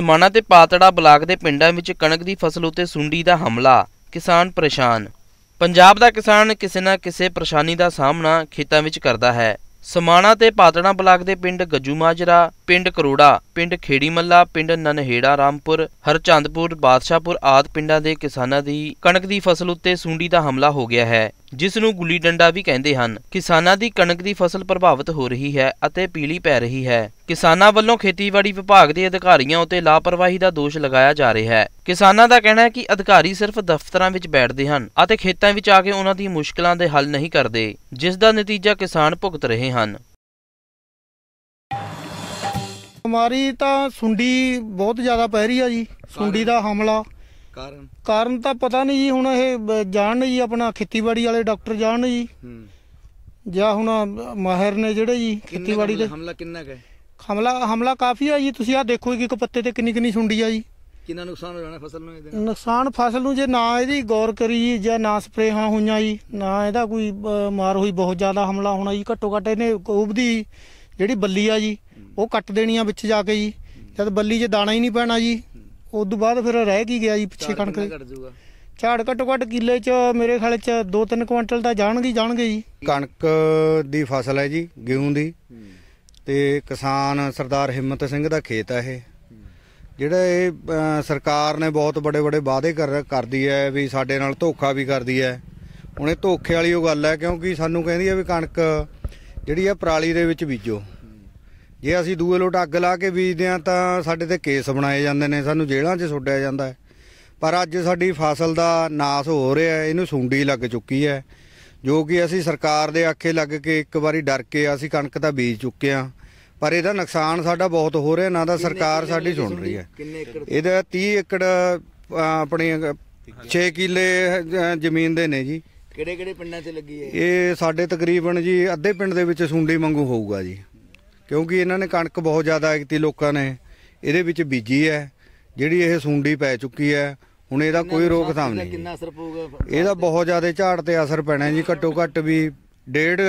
ਸਮਾਣਾ ਤੇ ਪਾਤੜਾ ਬਲਾਕ ਦੇ ਪਿੰਡਾਂ ਵਿੱਚ ਕਣਕ ਦੀ ਫਸਲ ਉਤੇ ਸੁੰਡੀ ਦਾ ਹਮਲਾ ਕਿਸਾਨ ਪਰੇਸ਼ਾਨ ਪੰਜਾਬ ਦਾ ਕਿਸਾਨ ਕਿਸੇ ਨਾ ਕਿਸੇ ਪਰੇਸ਼ਾਨੀ ਦਾ ਸਾਹਮਣਾ ਖੇਤਾਂ ਵਿੱਚ ਕਰਦਾ ਹੈ ਸਮਾਣਾ ਤੇ ਪਾਤੜਾ ਬਲਾਕ ਦੇ ਪਿੰਡ ਗੱਜੂ ਮਾਜਰਾ ਪਿੰਡ ਕਰੋੜਾ ਪਿੰਡ ਖੇੜੀ ਮੱਲਾ ਪਿੰਡ ਨਨਹੇੜਾ ਰਾਮਪੁਰ ਹਰਚੰਦਪੁਰ ਬਾਦਸ਼ਾਹਪੁਰ ਆਦ ਪਿੰਡਾਂ ਦੇ ਕਿਸਾਨਾਂ ਦੀ ਕਣਕ ਦੀ ਫਸਲ ਉੱਤੇ ਸੁੰਡੀ ਦਾ ਹਮਲਾ ਹੋ ਗਿਆ ਹੈ ਜਿਸ ਨੂੰ ਗੁੱਲੀ ਡੰਡਾ ਵੀ ਕਹਿੰਦੇ ਹਨ ਕਿਸਾਨਾਂ ਦੀ ਕਣਕ ਦੀ ਫਸਲ ਪ੍ਰਭਾਵਿਤ ਹੋ ਰਹੀ ਹੈ ਅਤੇ ਪੀਲੀ ਪੈ ਰਹੀ ਹੈ ਕਿਸਾਨਾਂ ਵੱਲੋਂ ਖੇਤੀਬਾੜੀ ਵਿਭਾਗ ਦੇ ਅਧਿਕਾਰੀਆਂ ਉਤੇ ਲਾਪਰਵਾਹੀ ਦਾ ਦੋਸ਼ ਲਗਾਇਆ ਜਾ ਰਿਹਾ ਹੈ ਕਿਸਾਨਾਂ ਦਾ ਕਹਿਣਾ ਹੈ ਕਿ ਅਧਿਕਾਰੀ ਸਿਰਫ ਦਫ਼ਤਰਾਂ ਵਿੱਚ ਬੈਠਦੇ ਹਨ ਅਤੇ ਖੇਤਾਂ ਵਿੱਚ ਆ ਕੇ ਉਹਨਾਂ ਦੀ ਮੁਸ਼ਕਲਾਂ ਦੇ ਹੱਲ ਨਹੀਂ ਕਰਦੇ ਜਿਸ ਦਾ ਨਤੀਜਾ ਕਿਸਾਨ ਭੁਗਤ ਰਹੇ ਹਨ ਬਿਮਾਰੀ ਤਾਂ ਸੁੰਡੀ ਬਹੁਤ ਜ਼ਿਆਦਾ ਪੈ ਰਹੀ ਆ ਜੀ ਸੁੰਡੀ ਦਾ ਹਮਲਾ ਕਾਰਨ ਕਾਰਨ ਤਾਂ ਪਤਾ ਨਹੀਂ ਜੀ ਹੁਣ ਇਹ ਜਾਣ ਜੀ ਆਪਣਾ ਖੇਤੀਬਾੜੀ ਵਾਲੇ ਡਾਕਟਰ ਜਾਣ ਜੀ ਜਾਂ ਹੁਣ ਮਾਹਿਰ ਨੇ ਜਿਹੜੇ ਜੀ ਖੇਤੀਬਾੜੀ ਦੇ ਹਮਲਾ ਕਿੰਨਾ ਹੈ ਹਮਲਾ ਹਮਲਾ ਕਾਫੀ ਆ ਜੀ ਤੁਸੀਂ ਆ ਦੇਖੋ ਕਿ ਇੱਕ ਪੱਤੇ ਤੇ ਕਿੰਨੀ ਕਿੰਨੀ ਸੁੰਡੀ ਆ ਜੀ ਕਿੰਨਾ ਨੁਕਸਾਨ ਹੋ ਜਾਣਾ ਫਸਲ ਨੂੰ ਇਹਦੇ ਨੁਕਸਾਨ ਫਸਲ ਨੂੰ ਜੇ ਨਾ ਇਹਦੀ ਗੌਰ ਕਰੀ ਜੀ ਜਾਂ ਨਾ ਹਾਂ ਹੋਈਆਂ ਜੀ ਨਾ ਇਹਦਾ ਕੋਈ ਮਾਰ ਹੋਈ ਬਹੁਤ ਜ਼ਿਆਦਾ ਹਮਲਾ ਹੋਣਾ ਜੀ ਘੱਟੋ ਘੱਟ ਇਹਨੇ ਕੋਬ ਦੀ ਜਿਹੜੀ ਬੱਲੀ ਆ ਜੀ ਉਹ ਕੱਟ ਦੇਣੀਆਂ ਵਿੱਚ ਜਾ ਕੇ ਜੀ ਜਦ ਬੱਲੀ 'ਚ ਦਾਣਾ ਹੀ ਨਹੀਂ ਪੈਣਾ ਜੀ ਉਸ ਤੋਂ ਬਾਅਦ ਫਿਰ ਰਹਿ ਕੀ ਗਿਆ ਜੀ ਪਿੱਛੇ ਕਣਕ ਛਾੜ ਘਟ ਜਾਊਗਾ ਝਾੜ ਕਿੱਲੇ 'ਚ ਮੇਰੇ ਖਿਆਲ 'ਚ 2-3 ਕੁਇੰਟਲ ਤਾਂ ਜਾਣਗੇ ਜਾਣਗੇ ਜੀ ਕਣਕ ਦੀ ਫਸਲ ਹੈ ਜੀ ਗੇਹੂੰ ਦੀ ਤੇ ਕਿਸਾਨ ਸਰਦਾਰ ਹਿੰਮਤ ਸਿੰਘ ਦਾ ਖੇਤ ਹੈ ਇਹ ਜਿਹੜਾ ਇਹ ਸਰਕਾਰ ਨੇ ਬਹੁਤ ਵੱਡੇ ਵੱਡੇ ਵਾਅਦੇ ਕਰ ਕਰਦੀ ਹੈ ਵੀ ਸਾਡੇ ਨਾਲ ਧੋਖਾ ਵੀ ਕਰਦੀ ਹੈ ਹੁਣ ਇਹ ਧੋਖੇ ਵਾਲੀ ਉਹ ਗੱਲ ਹੈ ਕਿਉਂਕਿ ਸਾਨੂੰ ਕਹਿੰਦੀ ਹੈ ਵੀ ਕਣਕ ਜਿਹੜੀ ਹੈ ਪਰਾਲੀ ਦੇ ਵਿੱਚ ਬੀਜੋ ਜੇ ਅਸੀਂ ਦੂਏ ਲੋਟ ਅੱਗ ਲਾ ਕੇ ਬੀਜਦੇ ਆ ਤਾਂ ਸਾਡੇ ਤੇ ਕੇਸ ਬਣਾਏ ਜਾਂਦੇ ਨੇ ਸਾਨੂੰ ਜੇਲ੍ਹਾਂ 'ਚ ਸੁੱਟਿਆ ਜਾਂਦਾ ਹੈ ਪਰ ਅੱਜ ਸਾਡੀ ਫਸਲ ਦਾ ਨਾਸ ਹੋ ਰਿਹਾ ਹੈ ਇਹਨੂੰ ਸੁੰਡੀ ਲੱਗ ਚੁੱਕੀ ਹੈ ਜੋ ਕਿ ਅਸੀਂ ਸਰਕਾਰ ਦੇ ਆਖੇ ਲੱਗ ਕੇ ਇੱਕ ਵਾਰੀ ਡਰ ਕੇ ਅਸੀਂ ਕਣਕ ਤਾਂ ਬੀਜ ਚੁੱਕੇ ਆ ਪਰ ਇਹਦਾ ਨੁਕਸਾਨ ਸਾਡਾ ਬਹੁਤ ਹੋ ਰਿਹਾ ਨਾ ਤਾਂ ਸਰਕਾਰ ਸਾਡੀ ਸੁਣ ਰਹੀ ਹੈ ਇਹਦਾ 30 ਏਕੜ ਆਪਣੇ 6 ਕਿੱਲੇ ਜ਼ਮੀਨ ਦੇ ਨੇ ਜੀ ਕਿਹੜੇ ਕਿਹੜੇ ਪਿੰਡਾਂ 'ਚ ਲੱਗੀ ਹੈ ਇਹ ਸਾਡੇ ਤਕਰੀਬਨ ਜੀ ਅੱਧੇ ਪਿੰਡ ਦੇ ਵਿੱਚ ਸੁੰਡੀ ਵਾਂਗੂ ਹੋਊਗਾ ਜੀ ਕਿਉਂਕਿ ਇਹਨਾਂ ਨੇ ਕਣਕ ਬਹੁਤ ਜ਼ਿਆਦਾ ਕੀਤੀ ਲੋਕਾਂ ਨੇ ਇਹਦੇ ਵਿੱਚ ਬੀਜੀ ਹੈ ਜਿਹੜੀ ਇਹ ਸੁੰਡੀ ਪੈ ਚੁੱਕੀ ਹੈ ਹੁਣ ਇਹਦਾ ਕੋਈ ਥਾਮ ਨਹੀਂ ਕਿੰਨਾ ਅਸਰ ਪਊਗਾ ਇਹਦਾ ਬਹੁਤ ਜ਼ਿਆਦਾ ਝਾੜ ਤੇ ਅਸਰ ਪੈਣਾ ਜੀ ਘੱਟੋ ਘੱਟ ਵੀ ਡੇਢ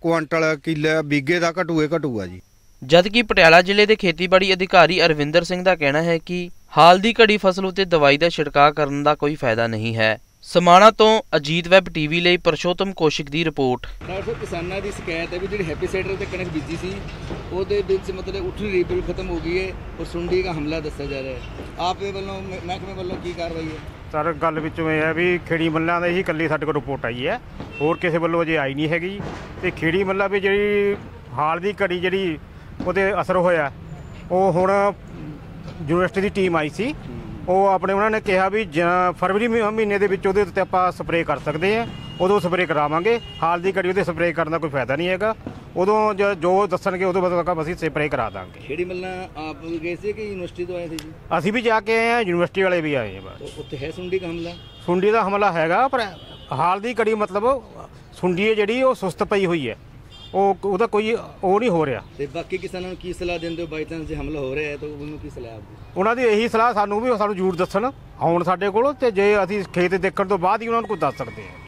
ਕੁਇੰਟਲ ਕਿੱਲੇ ਬੀਗੇ ਦਾ ਘਟੂਏ ਘਟੂਆ ਜੀ ਜਦਕਿ ਪਟਿਆਲਾ ਜ਼ਿਲ੍ਹੇ ਦੇ ਖੇਤੀਬਾੜੀ ਅਧਿਕਾਰੀ ਅਰਵਿੰਦਰ ਸਿੰਘ ਦਾ ਕਹਿਣਾ ਹੈ ਕਿ ਹਾਲ ਦੀ ਘੜੀ ਫਸਲ ਉਤੇ ਦਵਾਈ ਦਾ ਛਿੜਕਾਅ ਕਰਨ ਦਾ ਕੋਈ ਫਾਇਦਾ ਨਹੀਂ ਹੈ ਸਮਾਣਾ ਤੋਂ ਅਜੀਤ ਵੈਬ ਟੀਵੀ ਲਈ ਪਰਸ਼ੋਤਮ ਕੋਸ਼ਿਕ ਦੀ ਰਿਪੋਰਟ ਡਾਕਟਰ ਕਿਸਾਨਾਂ ਦੀ ਸ਼ਿਕਾਇਤ ਹੈ ਵੀ ਜਿਹੜੀ ਹੈਪੀ ਸੈਟਰ ਤੇ ਕਣਕ ਬੀਜੀ ਸੀ ਉਹਦੇ ਵਿੱਚ ਮਤਲਬ ਉਠਣੀ ਰੀਪਲ ਖਤਮ ਹੋ ਗਈ ਹੈ ਔਰ ਸੁੰਡੀ ਦਾ ਹਮਲਾ ਦੱਸਿਆ ਜਾ ਰਿਹਾ ਹੈ ਆਪੇ ਵੱਲੋਂ ਮਹਿਕਮੇ ਵੱਲੋਂ ਕੀ ਕਾਰਵਾਈ ਹੈ ਸਰ ਗੱਲ ਵਿੱਚੋਂ ਇਹ ਹੈ ਵੀ ਖੇੜੀ ਮੱਲਾਂ ਦਾ ਹੀ ਇਕੱਲੀ ਸਾਡੇ ਕੋਲ ਰਿਪੋਰਟ ਆਈ ਹੈ ਹੋਰ ਕਿਸੇ ਵੱਲੋਂ ਅਜੇ ਆਈ ਨਹੀਂ ਹੈਗੀ ਤੇ ਖੇੜੀ ਮੱਲਾ ਵੀ ਜਿਹੜੀ ਹਾਲ ਦੀ ਘੜੀ ਜਿਹੜੀ ਉਹਦੇ ਅਸਰ ਹੋਇਆ ਉਹ ਹੁਣ ਯੂਨੀਵਰਸਿਟੀ ਦੀ ਟੀਮ ਆਈ ਸੀ ਉਹ ਆਪਣੇ ਉਹਨਾਂ ਨੇ ਕਿਹਾ ਵੀ ਫਰਵਰੀ ਮਹੀਨੇ ਦੇ ਵਿੱਚ ਉਹਦੇ ਉੱਤੇ ਆਪਾਂ ਸਪਰੇਅ ਕਰ ਸਕਦੇ ਆ ਉਦੋਂ ਸਪਰੇਅ ਕਰਾਵਾਂਗੇ ਹਾਲ ਦੀ ਘੜੀ ਉਹਦੇ ਸਪਰੇਅ ਕਰਨ ਦਾ ਕੋਈ ਫਾਇਦਾ ਨਹੀਂ ਹੈਗਾ ਉਦੋਂ ਜੋ ਦੱਸਣਗੇ ਉਦੋਂ ਬਾਅਦ ਆਪਾਂ ਅਸੀਂ ਸਪਰੇਅ ਕਰਾ ਦਾਂਗੇ ਖੇੜੀ ਮਿਲਣਾ ਆਪ ਗਏ ਸੀ ਕਿ ਯੂਨੀਵਰਸਿਟੀ ਤੋਂ ਆਏ ਸੀ ਜੀ ਅਸੀਂ ਵੀ ਜਾ ਕੇ ਆਏ ਆ ਯੂਨੀਵਰਸਿਟੀ ਵਾਲੇ ਵੀ ਆਏ ਆ ਬਸ ਉੱਥੇ ਹੈ ਸੁੰਡੀ ਦਾ ਹਮਲਾ ਸੁੰਡੀ ਦਾ ਹਮਲਾ ਹੈਗਾ ਪਰ ਹਾਲ ਦੀ ਘੜੀ ਮਤਲਬ ਸੁੰਡੀ ਜਿਹੜੀ ਉਹ ਸੁਸਤ ਪਈ ਹੋਈ ਹੈ ਉਹ ਉਹਦਾ ਕੋਈ ਉਹ ਨਹੀਂ ਹੋ ਰਿਹਾ ਤੇ ਬਾਕੀ ਕਿਸਾਨਾਂ ਨੂੰ ਕੀ ਸਲਾਹ ਦਿੰਦੇ ਹੋ ਬਾਈ ਚਾਂਸ ਜੇ ਹਮਲਾ ਹੋ ਰਿਹਾ ਹੈ ਤਾਂ ਉਹਨੂੰ ਕੀ ਸਲਾਹ ਆਪਦੀ ਉਹਨਾਂ ਦੀ ਇਹੀ ਸਲਾਹ ਸਾਨੂੰ ਵੀ ਸਾਨੂੰ ਜ਼ਰੂਰ ਦੱਸਣ ਆਉਣ ਸਾਡੇ ਕੋਲ ਤੇ ਜੇ ਅਸੀਂ ਖੇਤ ਦੇਖਣ ਤੋਂ ਬਾਅਦ ਹੀ ਉਹਨਾਂ ਨੂੰ ਕੋਈ ਦੱਸ ਸਕਦੇ ਹਾਂ